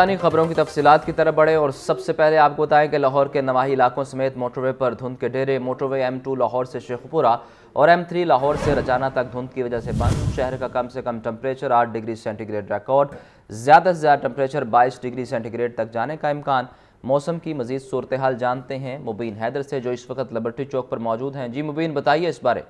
स्थानीय खबरों की तफसीत की तरफ बढ़े और सबसे पहले आपको बताएं कि लाहौर के नवाही इलाकों समेत मोटरवे पर धुंध के डेरे मोटरवे एम टू लाहौर से शेखपुरा और एम थ्री लाहौर से रजाना तक धुंध की वजह से बंद शहर का कम से कम टम्परेचर आठ डिग्री सेंटीग्रेड रिकॉर्ड ज़्यादा से ज़्यादा टम्परेचर बाईस डिग्री सेंटीग्रेड तक जाने का इम्कान मौसम की मजीद सूरत हाल जानते हैं मुबीन हैदर से जो इस वक्त लिबर्टी चौक पर मौजूद हैं जी मुबीन बताइए इस बारे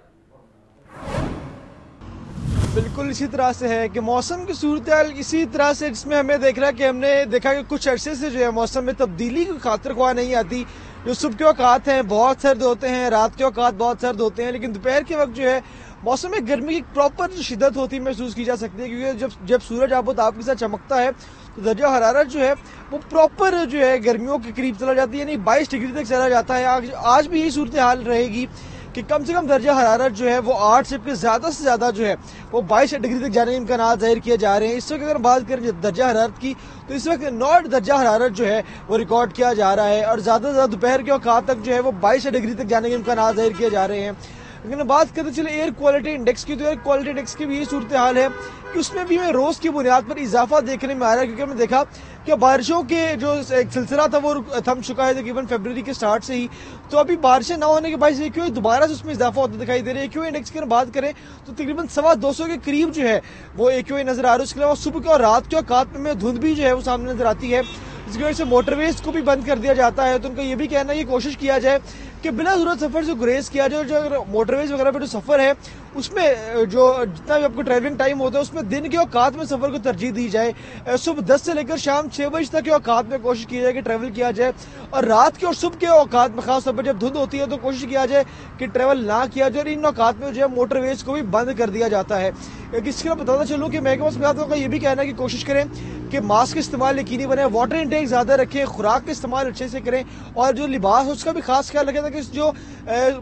बिल्कुल इसी तरह से है कि मौसम की सूरत इसी तरह से जिसमें हमें देख रहा है कि हमने देखा कि कुछ अरसे से जो है मौसम में तब्दीली की खातर ख्वाह नहीं आती जो सुबह के अवकात हैं बहुत सर्द होते हैं रात के अवकात बहुत सर्द होते हैं लेकिन दोपहर के वक्त जो है मौसम में गर्मी की प्रॉपर जो शिदत होती है महसूस की जा सकती है क्योंकि जब जब सूरज आपो ताप के साथ चमकता है तो दर्जा हरारत जो है वो प्रॉपर जो है गर्मियों के करीब चला जाती है यानी बाईस डिग्री तक चला जाता है आज, आज भी यही सूरत हाल रहेगी कि कम से कम दर्जा हरारत जो है वो आठ जबकि ज़्यादा से ज़्यादा जो है वो बाईस डिग्री तक जाने के इम्कान जाहिर किए जा रहे हैं इस वक्त अगर बात करें दर्जा हरारत की तो इस वक्त नॉट दर्जा हरारत जो है वो रिकॉर्ड किया जा रहा है और ज़्यादा से ज़्यादा दोपहर के अवकात तक जो है वो बाईस डिग्री तक जाने के इम्कान जाहिर किए जा रहे हैं लेकिन बात करते चले एयर क्वालिटी इंडेक्स की तो एयर क्वालिटी इंडेक्स की भी ये सूरत हाल है कि उसमें भी हमें रोज़ की बुनियाद पर इजाफा देखने में आ रहा है क्योंकि हमने देखा कि बारिशों के जो एक सिलसिला था वो थम चुका है तकरीबन फेबररी के स्टार्ट से ही तो अभी बारिशें ना होने के बाद से क्यों दोबारा से उसमें इजाफा होता दिखाई दे रहा है क्यों इंडेक्स की बात करें तो तकरीबन सवा दो सौ के करीब जो है वो एक क्यों नज़र आ रहा है उसके अलावा सुबह के और रात के औकात में धुंध भी जो है वो सामने नज़र आती है जिसकी वजह से मोटरवेज को भी बंद कर दिया जाता है तो उनका ये भी कहना है कि कोशिश किया जाए कि बिना जरूरत सफ़र से गुरेज किया जाए जो अगर मोटरवेज वगैरह पे जो सफ़र है उसमें जो जितना भी आपको ट्रैवलिंग टाइम होता है उसमें दिन के औकात में सफ़र को तरजीह दी जाए सुबह दस से लेकर शाम छः बजे तक के औकात में कोशिश की जाए कि ट्रैवल किया जाए और रात के और सुबह के औकात में खासतौर पर जब धुंध होती है तो कोशिश किया जाए कि ट्रैवल ना किया जाए और इन औकात में जो है मोटरवेज को भी बंद कर दिया जाता है इसके लिए बताना चलूँ कि महकमा स्वास्थ्य का ये भी कहना है कि कोशिश करें कि मास्क इस्तेमाल यकीनी बनाए वाटर इंटेक ज़्यादा रखें खुराक का इस्तेमाल अच्छे से करें और जो लिबास उसका भी खास ख्याल रखें ताकि जो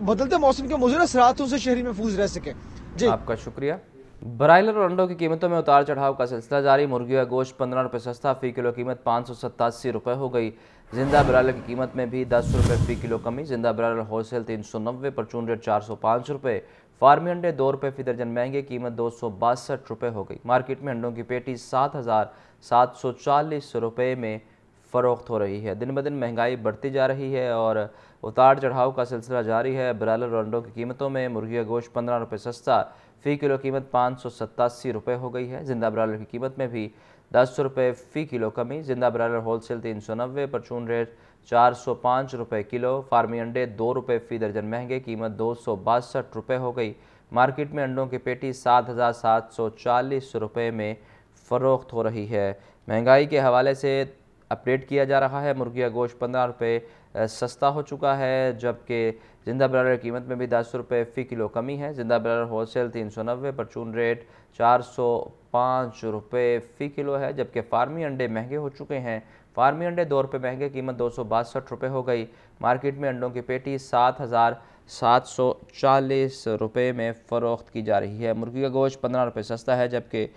बदलते मौसम के मुजर असरातों से शहरी महफूज रह सके जी आपका शुक्रिया ब्रायलर और अंडों की कीमतों में उतार चढ़ाव का सिलसिला जारी मुर्गी का गोश्त पंद्रह रुपये सस्ता फी किलो कीमत पाँच सौ सतासी रुपये हो गई जिंदा ब्रायलर की कीमत में भी दस रुपये फी किलो कमी जिंदा ब्रायलर होलसेल तीन सौ नब्बे परचून रेट चार सौ पाँच रुपये फार्मी अंडे दो रुपये फी दर्जन महंगे कीमत दो सौ बासठ रुपये हो गई मार्केट में अंडों की पेटी सात हज़ार सात सौ चालीस रुपये में फ़रोख्त हो रही है दिन ब दिन महंगाई बढ़ती जा रही है और उतार चढ़ाव का सिलसिला जारी है ब्रायलर और अंडों की कीमतों में मुर्गी का गोश्त पंद्रह रुपये सस्ता फ़ी किलो कीमत पाँच सौ सत्तासी रुपये हो गई है जिंदा ब्रायलर की कीमत में भी दस रुपये फ़ी किलो कमी जिंदा ब्रायलर होलसेल तीन सौ नब्बे परचून रेट चार सौ पाँच रुपये किलो फार्मी अंडे दो रुपये फ़ी दर्जन महंगे कीमत दो सौ बासठ रुपये हो गई मार्केट में अंडों की पेटी सात हज़ार सात सौ चालीस रुपये में फ़रोख्त हो रही है महंगाई के हवाले से अपडेट किया जा रहा है मुर्गिया गोश्त पंद्रह रुपये सस्ता हो चुका है जबकि जिंदा ब्रायलर कीमत में भी दस रुपये फ़ी किलो कमी है जिंदा ब्रायलर होलसेल तीन सौ नब्बे परचून रेट चार सौ पाँच रुपये फ़ी किलो है जबकि फार्मी अंडे महंगे हो चुके हैं फार्मी अंडे दो रुपये महंगे कीमत दो सौ बासठ रुपये हो गई मार्केट में अंडों की पेटी सात हज़ार सात सौ चालीस रुपये में फ़रोख्त की जा रही है मुर्गी का गोश्त पंद्रह रुपये सस्ता है जबकि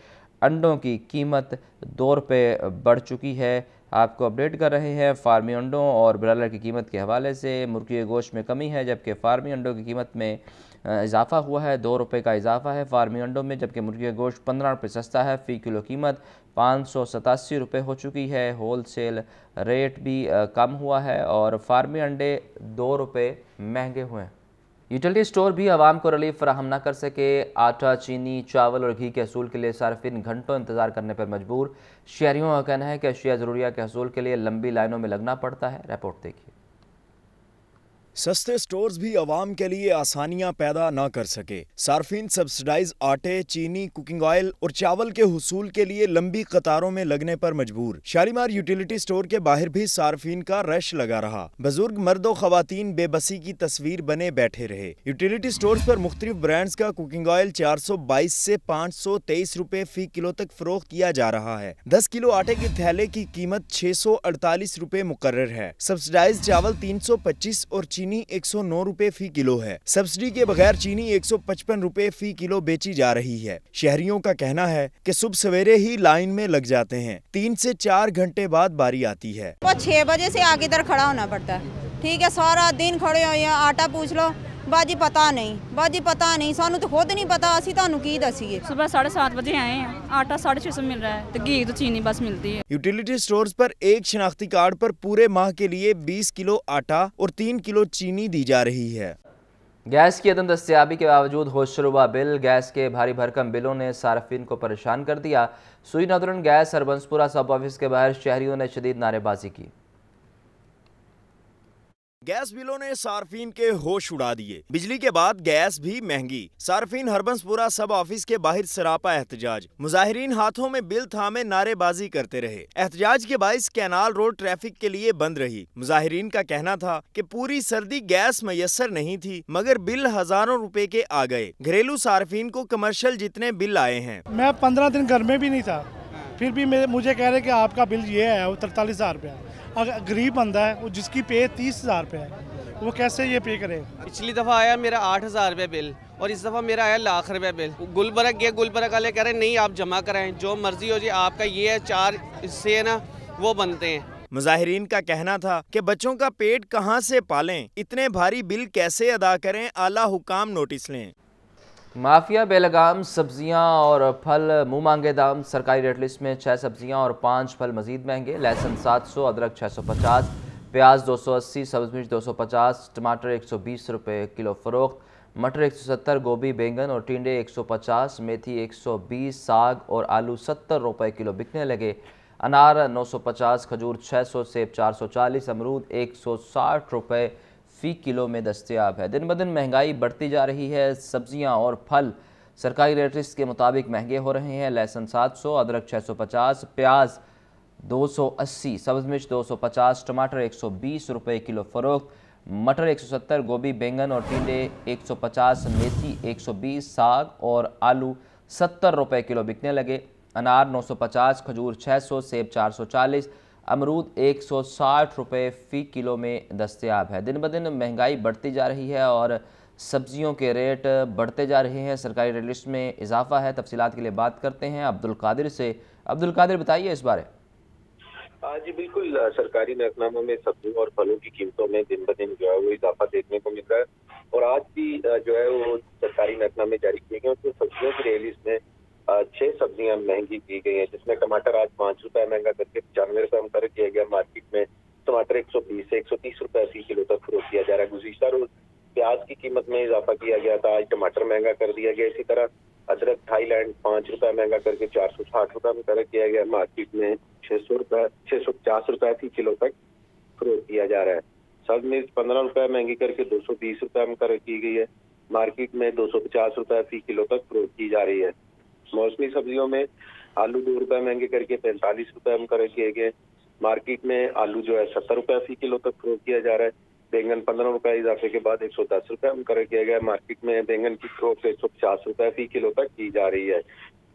अंडों की कीमत दो रुपये बढ़ चुकी है आपको अपडेट कर रहे हैं फार्मी अंडों और ब्रॉयलर की कीमत के हवाले से मुर्गी गोश्त में कमी है जबकि फार्मी अंडों की कीमत में इजाफा हुआ है दो रुपये का इजाफा है फार्मी अंडों में जबकि मुर्गी गोश्त पंद्रह रुपये सस्ता है फ़ी किलो कीमत पाँच सौ सतासी रुपये हो चुकी है होल सेल रेट भी कम हुआ है और फार्मी अंडे दो रुपये महंगे हुए हैं यूटिलिटी स्टोर भी आवाम को रिलीफ फ्राहम न कर सके आटा चीनी चावल और घी के असूल के लिए सार्फिन घंटों इंतजार करने पर मजबूर शहरियों का कहना है कि अशिया ज़रूरिया के असूल के लिए लंबी लाइनों में लगना पड़ता है रिपोर्ट देखिए सस्ते स्टोर्स भी आवाम के लिए आसानियां पैदा ना कर सके सार्फिन सब्सिडाइज आटे चीनी कुकिंग ऑयल और चावल के हसूल के लिए लंबी कतारों में लगने पर मजबूर शालीमार यूटिलिटी स्टोर के बाहर भी सार्फिन का रश लगा रहा बुजुर्ग मर्द और खातन बेबसी की तस्वीर बने बैठे रहे यूटिलिटी स्टोर पर मुख्तलिफ ब्रांड्स का कुकिंग ऑयल चार सौ बाईस ऐसी पाँच सौ तेईस रूपए फी किलो तक फरोख किया जा रहा है दस किलो आटे के थैले की कीमत छह सौ अड़तालीस रूपए मुकर है सब्सिडाइज चावल तीन सौ पच्चीस और चीनी एक सौ नौ रूपए फी किलो है सब्सिडी के बगैर चीनी एक सौ पचपन रूपए फी किलो बेची जा रही है शहरियों का कहना है कि सुबह सवेरे ही लाइन में लग जाते हैं तीन से चार घंटे बाद बारी आती है छह बजे से आगे इधर खड़ा होना पड़ता है ठीक है सारा दिन खड़े हो आटा पूछ लो बाजी पता नहीं बाजी पता नहीं सानू तो खुद नहीं पता ਅਸੀਂ ਤੁਹਾਨੂੰ की दसीए सुबह साढ़े सात बजे आए हैं आटा साढ़े छः सौ मिल रहा है तो घी तो चीनी बस मिलती है यूटिलिटी स्टोर्स पर एक शनाख्ती कार्ड पर पूरे माह के लिए 20 किलो आटा और 3 किलो चीनी दी जा रही है गैस की अदम दस्याबी के बावजूद होशरुबा बिल गैस के भारी भरकम बिलों ने सार्फिन को परेशान कर दिया सुई नदरन गैस हरबंसपुरा सब ऑफिस के बाहर शहरियों ने शदीद नारेबाजी की गैस बिलों ने सार्फिन के होश उड़ा दिए बिजली के बाद गैस भी महंगी सार्फिन हरबंसपुरा सब ऑफिस के बाहर सरापा एहतजाज मुजाहरीन हाथों में बिल थामे नारेबाजी करते रहे एहतजाज के बाईस कैनाल रोड ट्रैफिक के लिए बंद रही मुजाहरीन का कहना था कि पूरी सर्दी गैस मैसर नहीं थी मगर बिल हजारों रुपए के आ गए घरेलू सार्फिन को कमर्शियल जितने बिल आए हैं मैं पंद्रह दिन घर में भी नहीं था फिर भी मुझे कह रहे की आपका बिल ये है तरतालीस हजार रुपया अगर गरीब बंदा है वो जिसकी पे तीस हज़ार रुपये है वो कैसे ये पे करे पिछली दफ़ा आया मेरा आठ हज़ार रुपये बिल और इस दफ़ा मेरा आया लाख रुपये बिल गुलबर्ग ये गुलबर्ग वाले कह रहे नहीं आप जमा कराएं जो मर्ज़ी हो जी आपका ये है चार हिस्से है ना वो बनते हैं मुजाहरीन का कहना था कि बच्चों का पेट कहाँ से पालें इतने भारी बिल कैसे अदा करें आला हुकाम नोटिस लें माफिया बेलगाम सब्जियां और फल मुँह मांगे दाम सरकारी रेट लिस्ट में छः सब्जियां और पाँच फल मजीद महंगे लहसुन 700 अदरक 650 प्याज 280 सब्ज मिर्च 250 टमाटर 120 रुपए किलो फरोख्त मटर 170 गोभी बैंगन और टिंडे 150 मेथी 120 साग और आलू 70 रुपए किलो बिकने लगे अनार 950 खजूर 600 सेब 440 अमरूद 160 रुपए फ़ी किलो में दस्तियाब है दिन ब दिन महंगाई बढ़ती जा रही है सब्जियां और फल सरकारी रेट लिस्ट के मुताबिक महंगे हो रहे हैं लहसुन 700 अदरक 650 प्याज 280 सब्ज मिर्च 250 टमाटर 120 रुपए किलो फरोख्त मटर 170 गोभी बैंगन और टीडे 150 मेथी 120 साग और आलू 70 रुपए किलो बिकने लगे अनार 950 खजूर 600 सेब 440 अमरूद एक सौ साठ रुपये फ़ी किलो में दस्तियाब है दिन ब दिन महंगाई बढ़ती जा रही है और सब्जियों के रेट बढ़ते जा रहे हैं सरकारी रेट लिस्ट में इजाफा है तफसीत के लिए बात करते हैं अब्दुल कादिर से अब्दुल कादिर बताइए इस बारे जी बिल्कुल सरकारी महकनामों में सब्जियों और फलों की कीमतों में दिन ब दिन जो है वो इजाफा देखने को मिल रहा है और आज भी जो है वो सरकारी महकनामे जारी किए गए उसमें सब्जियों की रेट लिस्ट में छह सब्जियां महंगी की गई हैं जिसमें टमाटर आज पांच रुपए महंगा करके पचानवे रुपए में कर किया गया मार्केट में टमाटर एक सौ बीस से एक सौ तीस रुपए फी किलो तक फरोख किया जा रहा है गुजशत रोज प्याज की कीमत में इजाफा किया गया था आज टमाटर महंगा कर दिया गया इसी तरह अदरक थाईलैंड पांच रुपए महंगा करके चार सौ साठ रुपए में कर किया गया मार्केट में छह सौ रुपए छह सौ पचास रुपए फी किलो तक फरोख किया जा रहा है सब मिर्च पंद्रह रुपए महंगी करके दो सौ बीस रुपए में कर की गई है मार्केट में दो सौ पचास रुपए फी किलो तक फरोख की जा रही है मौसमी सब्जियों में आलू दो रुपए महंगे करके पैंतालीस रुपए हम कर किए गए मार्केट में आलू जो है सत्तर रुपए फी किलो तक फ्रो किया जा रहा है बैंगन पंद्रह रुपए इजाफे के बाद एक सौ दस रुपए हम कर किया गया मार्केट में बैंगन की फ्रोक एक सौ पचास रुपए फी किलो तक की जा रही है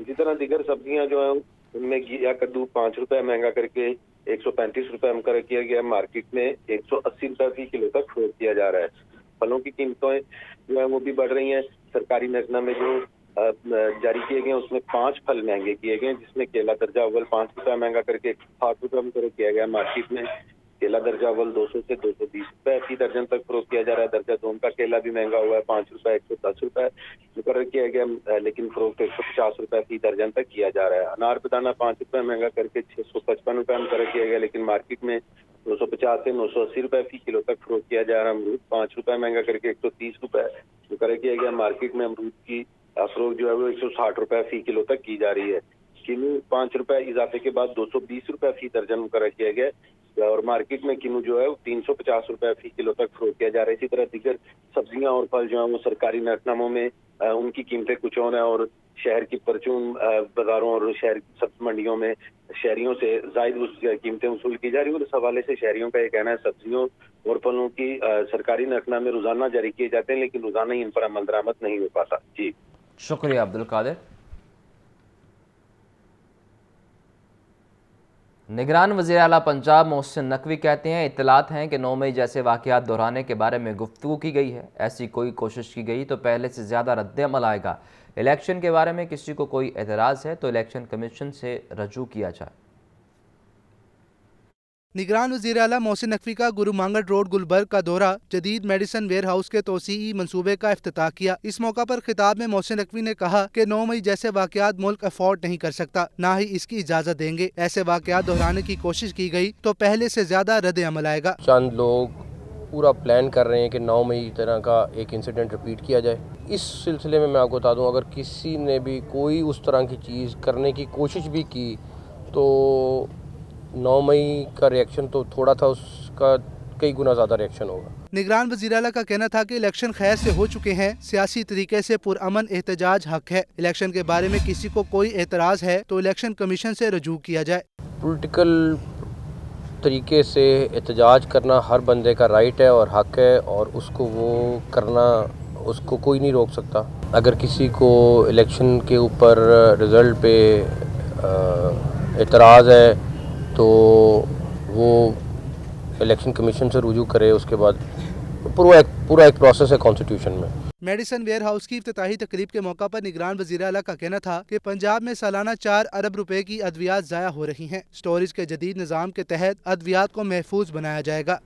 इसी तरह दिगर सब्जियां जो है उनमें घिया कद्दू पांच रुपए महंगा करके एक सौ पैंतीस रुपए हम कर किया गया मार्केट में एक सौ अस्सी रुपए फी किलो तक फ्रोक किया जा रहा है फलों की कीमतों जो है वो भी बढ़ रही है सरकारी महकमा में जो जारी किए गए उसमें पांच फल महंगे किए गए जिसमें केला दर्जा अव्वल पांच रुपया महंगा करके साठ रुपया में फरोख किया गया मार्केट में केला दर्जा अव्वल 200 से 220 रुपए फी दर्जन तक फरोख किया जा रहा है दर्जा दोन का केला भी महंगा हुआ है पांच रुपए एक सौ दस रुपए मुकर किया गया लेकिन फरोख एक सौ पचास रुपए फी दर्जन तक किया जा रहा है अनार पदाना पांच रुपए महंगा करके छह सौ पचपन रुपए में फरोख किया गया लेकिन मार्केट में दो सौ पचास से नौ सौ अस्सी रुपए फी किलो तक फरोख किया जा रहा है अमरूद पांच रुपए महंगा करके एक सौ तीस रुपए मुकर किया गया मार्केट में अमरूद की अफरोज जो है वो एक सौ साठ रुपए फी किलो तक की जा रही है किनू पांच रुपए इजाफे के बाद दो सौ बीस रुपये फी दर्जन मुकर किया गया और मार्केट में किनू जो है तीन सौ पचास रुपए फी किलो तक फरोख किया जा रहा है इसी तरह दीगर सब्जियां और फल जो है वो सरकारी नतनामों में उनकी कीमतें कुछ और हैं और शहर की परचून बाजारों और शहर सब्जी मंडियों में शहरियों से जायद उस कीमतें वसूल की जा रही है और इस हवाले से शहरियों का ये कहना है सब्जियों और फलों की सरकारी नकना रोजाना जारी किए जाते हैं लेकिन रोजाना ही इन पर अमल दरामद नहीं हो पाता जी शुक्रिया अब्दुल कादिर निगरान वजी अला पंजाब मोहसिन नकवी कहते हैं इतलात हैं कि नौ मई जैसे वाकत दोहराने के बारे में गुफ्तु की गई है ऐसी कोई कोशिश की गई तो पहले से ज़्यादा रद्दमल आएगा इलेक्शन के बारे में किसी को कोई एतराज़ है तो इलेक्शन कमीशन से रजू किया जाए निगरान वजी अला मोहसिन नकवी का गुरु मांगट रोड गुलबर्ग का दौरा जदीद मेडिसन वेयर हाउस के तोसी मनसूबे का अफ्ताह किया इस मौका पर खिताब में मोहसिन नकवी ने कहा कि नौ मई जैसे वाकयात मुल्क अफोर्ड नहीं कर सकता ना ही इसकी इजाज़त देंगे ऐसे वाकयात दोहराने की कोशिश की गई तो पहले से ज्यादा रद्द अमल आएगा चंद लोग पूरा प्लान कर रहे हैं कि नौ मई तरह का एक इंसिडेंट रिपीट किया जाए इस सिलसिले में मैं आपको बता दूँ अगर किसी ने भी कोई उस तरह की चीज़ करने की कोशिश भी की तो नौ मई का रिएक्शन तो थोड़ा था उसका कई गुना ज़्यादा रिएक्शन होगा निगरान वजी अला का कहना था कि इलेक्शन खैर से हो चुके हैं सियासी तरीके से पुरअमन एहतजाज हक है इलेक्शन के बारे में किसी को कोई एतराज़ है तो इलेक्शन कमीशन से रजू किया जाए पोलिटिकल तरीके से एहतजाज करना हर बंदे का राइट है और हक है और उसको वो करना उसको कोई नहीं रोक सकता अगर किसी को इलेक्शन के ऊपर रिज़ल्ट पे एतराज़ है तो वो इलेक्शन कमीशन से रुजू करे उसके बाद पूरा एक पूरा एक प्रोसेस है कॉन्स्टिट्यूशन में मेडिसन वेयर हाउस की इफ्ताही तकरीब के मौका पर निगरान वजी अला का कहना था कि पंजाब में सालाना चार अरब रुपए की अद्वियात ज़ाया हो रही हैं स्टोरेज के जदीद निज़ाम के तहत अद्वियात को महफूज बनाया जाएगा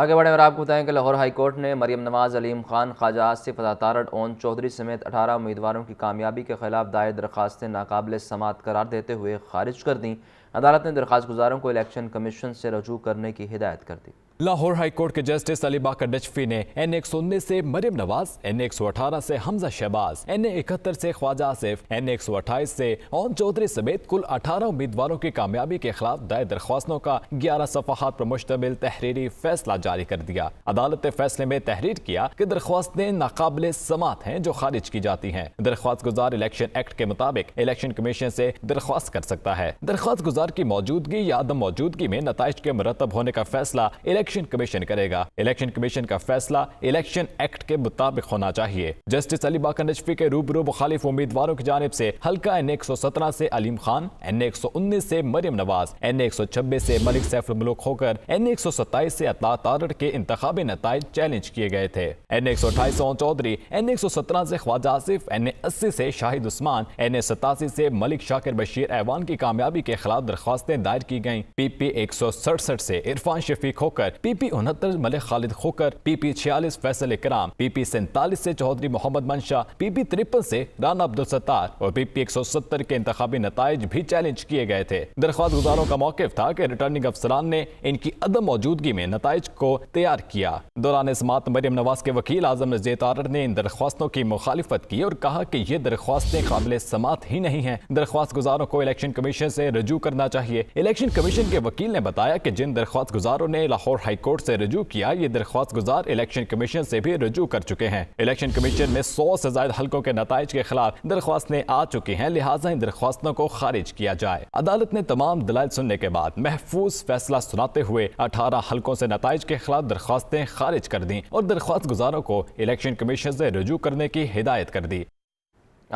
आगे बढ़े और आपको बताएं कि लाहौर हाई कोर्ट ने मरियम नवाज़ अलीम खान ख्वाजा आसिफ अतारट ओन चौधरी समेत अठारह उम्मीदवारों की कामयाबी के खिलाफ दायर दरखास्तें नाकबले समात करार देते हुए खारिज कर दी अदालत ने दरख्वास्त गुजारों को इलेक्शन कमीशन से रजू करने की हिदायत कर दी लाहौर कोर्ट के जस्टिस बाकर नजफी ने एन एक सौ से मरियम नवाज एन एक सौ अठारह से हमजा शहबाज एन इकहत्तर से ख्वाजा आसिफ एन एक सौ अट्ठाईस से ओन चौधरी समेत कुल अठारह उम्मीदवारों की कामयाबी के खिलाफ दायर दरख्वास्तों का ग्यारह सफहत पर मुश्तमिल तहरीरी फैसला जारी कर दिया अदालत ने फैसले में तहरीर किया कि दरख्वास्तें नाकबले समात हैं जो खारिज की जाती है दरख्वास्त गुजार इलेक्शन एक्ट के मुताबिक इलेक्शन कमीशन से दरख्वास्त कर सकता है दरख्वास्त उम्मीदवार की मौजूदगी या आदम मौजूदगी में नतज के मरतब होने का फैसला इलेक्शन कमीशन करेगा इलेक्शन कमीशन का फैसला इलेक्शन एक्ट के मुताबिक होना चाहिए जस्टिस अली बाकर नजफी के रूबरू मुखालिफ उम्मीदवारों की जानब ऐसी हल्का एन एक सौ सत्रह ऐसी अलीम खान एन एक सौ उन्नीस ऐसी मरियम नवाज एन एक सौ छब्बीस ऐसी मलिक सैफुल मलुक होकर एन एक सौ सत्ताईस ऐसी अतला तारड़ के इंतबी नतज चैलेंज किए गए थे एन एक सौ अठाईस चौधरी एन एक सौ सत्रह ऐसी ख्वाजा आसिफ एन ए अस्सी ऐसी शाहिद उस्मान एन ए सतासी ऐसी मलिक शाकिर बशीर एवान की कामयाबी के खिलाफ दरख्वास्तें दायर की गयी पी पी एक सौ सड़सठ ऐसी इरफान शफीक होकर पी पी उनहत्तर मलिक खालिद खोकर पी पी छियालीस फैसल कराम पी पी सैंतालीस ऐसी चौधरी मोहम्मद मनशा पी पी तिरपन ऐसी राना अब्दुल सत्तार और पी पी एक सौ सत्तर के इंतजामी नतज भी चैलेंज किए गए थे दरख्वास्त गुजारों का मौकफ था कि रिटर्निंग अफसरान ने इनकी अदम मौजूदगी में नतज को तैयार किया दौरान इसमात मरियम नवाज के वकील आजम नजे ने इन दरख्वास्तों की मुखालफत की और कहा कि ये दरख्वास्तें काबिल समात ही नहीं है दरख्वास्त गुजारों को इलेक्शन कमीशन से रजू करना करना चाहिए इलेक्शन कमीशन के वकील ने बताया कि जिन दरख्वास्त गुजारों ने लाहौर हाईकोर्ट से रजू किया ये दरख्वास्त गुजार इलेक्शन कमीशन से भी रजू कर चुके हैं इलेक्शन कमीशन में सौ से ज्यादा हल्कों के नतज के खिलाफ दरख्वास्तें आ चुकी हैं लिहाजा इन दरख्वास्तों को खारिज किया जाए अदालत ने तमाम दलाल सुनने के बाद महफूज फैसला सुनाते हुए अठारह हल्कों से नतज के खिलाफ दरख्वास्तें खारिज कर दी और दरख्वास्त गुजारों को इलेक्शन कमीशन से रजू करने की हिदायत कर दी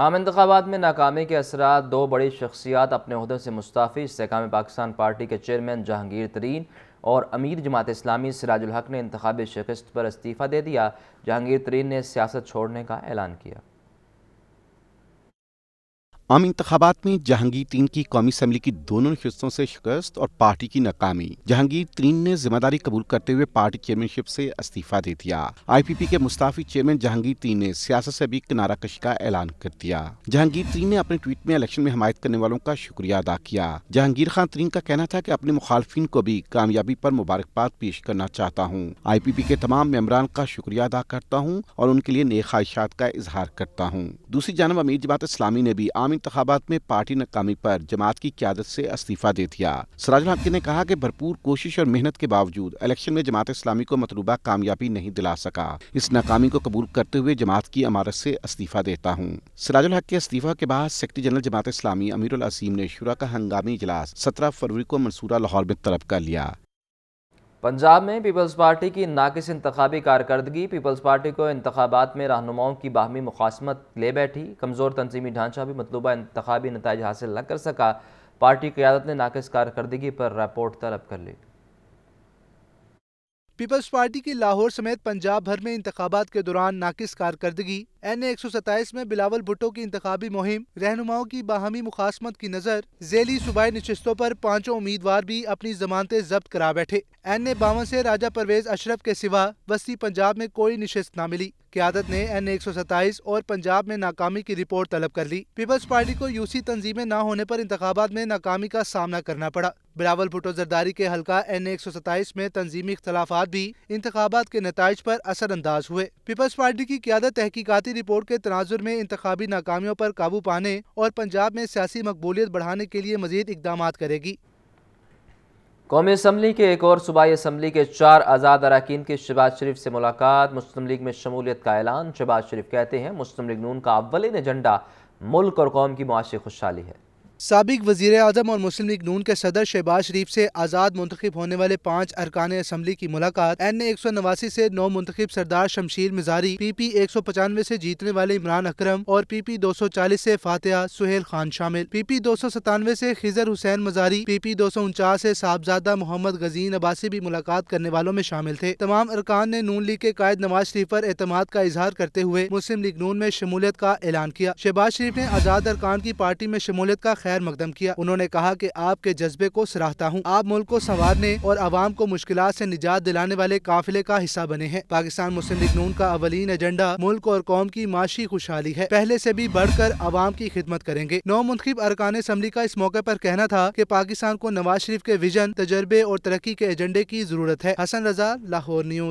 आम इंतबात में नाकामी के असरा दो बड़ी शख्सियात अपने अहदे से मुस्ताफ़ी इसकाम पाकिस्तान पार्टी के चेयरमैन जहांगीर तरीन और अमीर जमात इस्लामी सिराजुल हक ने इंतबी शिकस्त पर इस्तीफ़ा दे दिया जहांगीर तरीन ने सियासत छोड़ने का ऐलान किया आम इंतबात में जहांगीर तीन की कौमी असम्बली की दोनों हिस्सों से शिकस्त और पार्टी की नाकामी जहांगीर तीन ने जिम्मेदारी कबूल करते हुए पार्टी चेयरमैनशिप से इस्तीफा दे दिया आईपीपी के मुस्ताफी चेयरमैन जहांगीर तीन ने सियासत से भी किनाराकश का ऐलान कर दिया जहांगीर तीन ने अपने ट्वीट में इलेक्शन में हमायत करने वालों का शुक्रिया अदा किया जहांगीर खान तीन का कहना था की अपने मुखालफिन को भी कामयाबी आरोप मुबारकबाद पेश करना चाहता हूँ आई पी पी के तमाम मेम्बरान का शुक्रिया अदा करता हूँ और उनके लिए नए ख्वाहिशात का इजहार करता हूँ दूसरी जानब अमीर जमात इस्लामी ने भी आम इंतबात में पार्टी नाकामी पर जमात की क्यादत से इस्तीफा दे दिया सराज हक ने कहा कि भरपूर कोशिश और मेहनत के बावजूद इलेक्शन में जमात इस्लामी को मतलूबा कामयाबी नहीं दिला सका इस नाकामी को कबूल करते हुए जमात की अमारत से इस्तीफा देता हूँ सराजुल हक के इस्तीफा के बाद सेक्रेटरी जनरल जमात इस्लामी अमीर उल असीम ने शुरा का हंगामी इजलास सत्रह फरवरी को मंसूरा लाहौर में तलब कर लिया पंजाब में पीपल्स पार्टी की नाकिस इंतबी कारकर्दगी पीपल्स पार्टी को इंतबात में रहनुमाओं की बाहमी मुखासमत ले बैठी कमज़ोर तनजीमी ढांचा भी मतलूबा इंतबी नतज हासिल न कर सका पार्टी क्यादत ने नाकिस कारकर्दगी पर रिपोर्ट तलब कर ली पीपल्स पार्टी की लाहौर समेत पंजाब भर में इंतबात के दौरान नाकिस कारकर्दगी एन ए एक सौ सत्ताईस में बिलावल भुट्टो की इंतबी मुहिम रहनुमाओं की बाहमी मुखासमत की नज़र जेली सूबाई नशस्तों पर पाँचों उम्मीदवार भी अपनी जमानतें जब्त करा बैठे एन ए बावन से राजा परवेज अशरफ के सिवा वसी पंजाब में कोई नशस्त न मिली क्यादत ने एन एक सौ और पंजाब में नाकामी की रिपोर्ट तलब कर ली पीपल्स पार्टी को यूसी तंजीमें न होने पर इंतबात में नाकामी का सामना करना पड़ा बिलावल भुटो जरदारी के हल्का एन एक सौ में तंजीमी इख्तलाफा भी इंतबात के नतज पर असरअंदाज हुए पीपल्स पार्टी की क्यादत तहकीकती रिपोर्ट के तनाजुर में इंतबी नाकामियों पर काबू पाने और पंजाब में सियासी मकबूलियत बढ़ाने के लिए मजीद इकदाम करेगी कौमी असम्बली के एक और सूबाई असम्बली के चार आज़ाद अरकान की शहबाज शरीफ से मुलाकात मुस्लिम लीग में शमूलियत का ऐलान शहबाज शरीफ कहते हैं मुस्लिम लीग नून का अव्वल एजेंडा मुल्क और कौम की मुआशी खुशहाली है सबक वजीर अजम और मुस्लिम लीग नून के सदर शहबाज शरीफ से आज़ाद मुंतखब होने वाले पाँच अरकान असम्बली की मुलाकात एन ए एक सौ नवासी से नौ मुंतब सरदार शमशीर मजारी पी पी एक सौ पचानवे से जीतने वाले इमरान अक्रम और पी पी दो सौ चालीस से फातिहा सुहेल खान शामिल पी पी दो सौ सतानवे से खिजर हुसैन मजारी पी पी दो सौ उनचास से साहबजादा मोहम्मद गजीन अबासी भी मुलाकात करने वालों में शामिल थे तमाम अरकान ने नून लीग के कायद नवाज शरीफ पर एतम का इजहार करते हुए मुस्लिम लीग नून में शमूलियत का ऐलान किया शहबाज शरीफ ने आज़ाद अरकान की पार्टी में शमूलियत का खैर मकदम किया उन्होंने कहा की आपके जज्बे को सराहता हूँ आप मुल्क को संवारने और आवाम को मुश्किल ऐसी निजात दिलाने वाले काफिले का हिस्सा बने हैं पाकिस्तान मुस्लिम लीग नून का अवलीन एजेंडा मुल्क और कौम की माशी खुशहाली है पहले ऐसी भी बढ़कर आवाम की खिदमत करेंगे नौ मुंतब अरकान असम्बली का इस मौके आरोप कहना था की पाकिस्तान को नवाज शरीफ के विजन तजर्बे और तरक्की के एजेंडे की जरूरत है हसन रजा लाहौर न्यूज